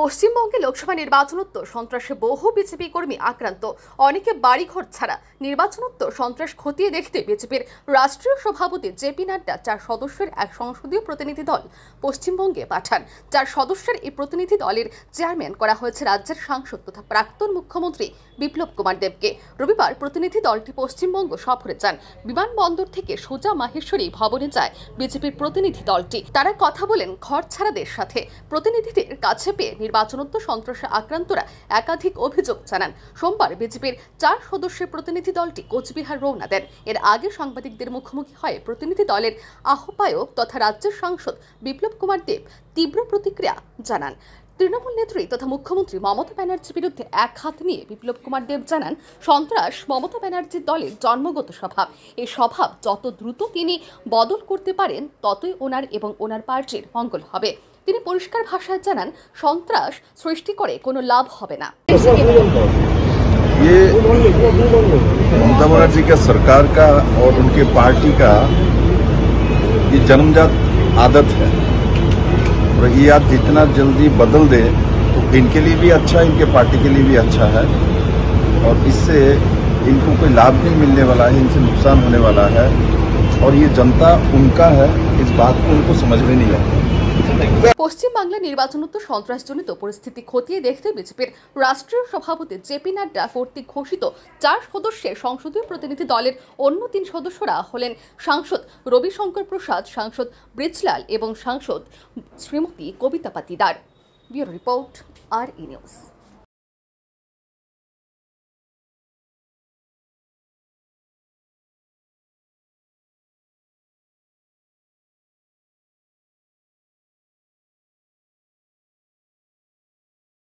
পশ্চিমবঙ্গে লোকসভা নির্বাচনোত্তর সন্ত্রাসে বহু বিজেপি কর্মী আক্রান্ত অনেকে বাড়িঘর ছাড়া নির্বাচনোত্তর সন্ত্রাস খতিয়ে দেখতে বিজেপির রাষ্ট্রীয় সভাপতি জেপি নাড্ডা চার সদস্যের এক সংসদীয় প্রতিনিধি দল পশ্চিমবঙ্গে পাঠান চার সদস্যের এই প্রতিনিধি দলের চেয়ারম্যান করা হয়েছে রাজ্যের সাংসদ তথা প্রাক্তন মুখ্যমন্ত্রী বিপ্লব কুমার দেবকে রবিবার প্রতিনিধি দলটি পশ্চিমবঙ্গ সফরে যান বিমানবন্দর থেকে সোজা মাহেশ্বরী ভবনে যায় বিজেপির প্রতিনিধি দলটি তারা কথা বলেন ঘর ছাড়াদের সাথে প্রতিনিধিদের কাছে পেয়ে নির্বাচনোত্তর সন্ত্রাসে আক্রান্তরা একাধিক অভিযোগ জানান সোমবার বিজেপির চার সদস্যের প্রতিনিধি দলটি কোচবিহার রওনা দেন এর আগে সাংবাদিকদের মুখোমুখি হয় প্রতিনিধি দলের আহ্বায়ক তথা রাজ্যের সাংসদ বিপ্লব কুমার দেব তীব্র প্রতিক্রিয়া জানান তৃণমূল নেত্রী তথা মুখ্যমন্ত্রী মমতা ব্যানার্জির বিরুদ্ধে এক হাত নিয়ে বিপ্লব কুমার দেব জানান সন্ত্রাস মমতা ব্যানার্জির দলের জন্মগত স্বভাব এই স্বভাব যত দ্রুত তিনি বদল করতে পারেন ততই ওনার এবং ওনার পার্টির মঙ্গল হবে তিনি পরিষ্কার ভাষায় জানান সন্ত্রাস সৃষ্টি করে কোনো লাভ হবে না ये ममता बनर्जी का सरकार का और उनके पार्टी का ये जन्मजात आदत है और ये आप जितना जल्दी बदल दे तो इनके लिए भी अच्छा है इनके पार्टी के लिए भी अच्छा है और इससे इनको कोई लाभ नहीं मिलने वाला है इनसे नुकसान होने वाला है और ये जनता उनका है इस बात को उनको समझ में नहीं आता পশ্চিমবাংলা নির্বাচনোত্তর সন্ত্রাসজনিত পরিস্থিতি খতিয়ে দেখতে বিজেপির রাষ্ট্রীয় সভাপতি জেপি নাড্ডা কর্তৃক ঘোষিত চার সদস্যের সংসদীয় প্রতিনিধি দলের অন্য তিন সদস্যরা হলেন সাংসদ রবিশঙ্কর প্রসাদ সাংসদ ব্রিজলাল এবং সাংসদ Shrimati Kavita Patidar bureau report R E news